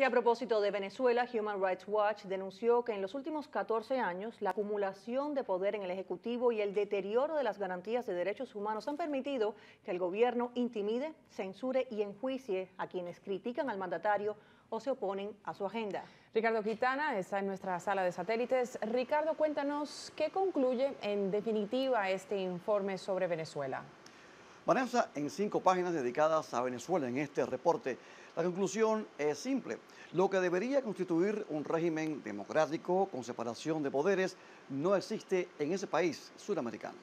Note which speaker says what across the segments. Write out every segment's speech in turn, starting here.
Speaker 1: Y a propósito de Venezuela, Human Rights Watch denunció que en los últimos 14 años la acumulación de poder en el Ejecutivo y el deterioro de las garantías de derechos humanos han permitido que el gobierno intimide, censure y enjuicie a quienes critican al mandatario o se oponen a su agenda. Ricardo Quitana está en nuestra sala de satélites. Ricardo, cuéntanos qué concluye en definitiva este informe sobre Venezuela.
Speaker 2: Vanessa, en cinco páginas dedicadas a Venezuela en este reporte, la conclusión es simple. Lo que debería constituir un régimen democrático con separación de poderes no existe en ese país suramericano.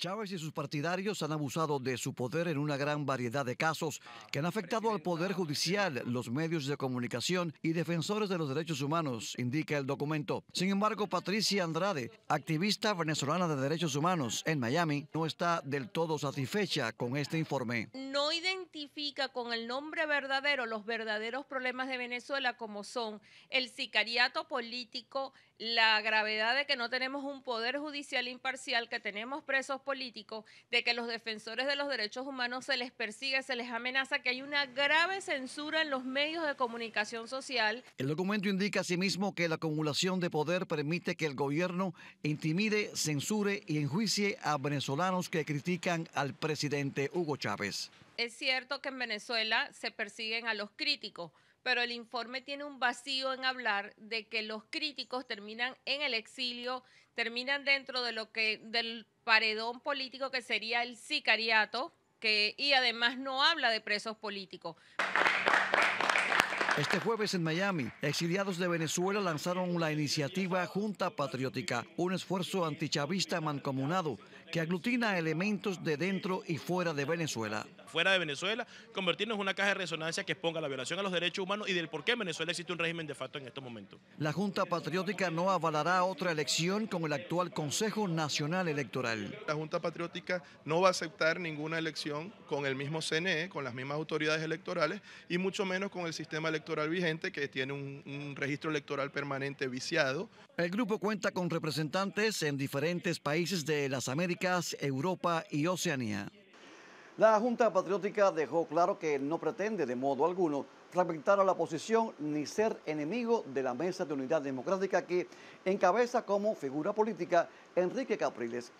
Speaker 2: Chávez y sus partidarios han abusado de su poder en una gran variedad de casos que han afectado al Poder Judicial, los medios de comunicación y defensores de los derechos humanos, indica el documento. Sin embargo, Patricia Andrade, activista venezolana de derechos humanos en Miami, no está del todo satisfecha con este informe
Speaker 1: con el nombre verdadero los verdaderos problemas de Venezuela, como son el sicariato político, la gravedad de que no tenemos un poder judicial imparcial, que tenemos presos políticos, de que los defensores de los derechos humanos se les persigue, se les amenaza, que hay una grave censura en los medios de comunicación social.
Speaker 2: El documento indica asimismo que la acumulación de poder permite que el gobierno intimide, censure y enjuicie a venezolanos que critican al presidente Hugo Chávez
Speaker 1: es cierto que en Venezuela se persiguen a los críticos, pero el informe tiene un vacío en hablar de que los críticos terminan en el exilio, terminan dentro de lo que del paredón político que sería el sicariato, que y además no habla de presos políticos.
Speaker 2: Este jueves en Miami, exiliados de Venezuela lanzaron la iniciativa Junta Patriótica, un esfuerzo antichavista mancomunado que aglutina elementos de dentro y fuera de Venezuela. Fuera de Venezuela, convertirnos en una caja de resonancia que exponga la violación a los derechos humanos y del por qué en Venezuela existe un régimen de facto en estos momentos. La Junta Patriótica no avalará otra elección con el actual Consejo Nacional Electoral. La Junta Patriótica no va a aceptar ninguna elección con el mismo CNE, con las mismas autoridades electorales y mucho menos con el sistema electoral vigente que tiene un, un registro electoral permanente viciado. El grupo cuenta con representantes en diferentes países de las Américas, Europa y Oceanía. La Junta Patriótica dejó claro que no pretende de modo alguno fragmentar a la oposición ni ser enemigo de la Mesa de Unidad Democrática que encabeza como figura política Enrique Capriles.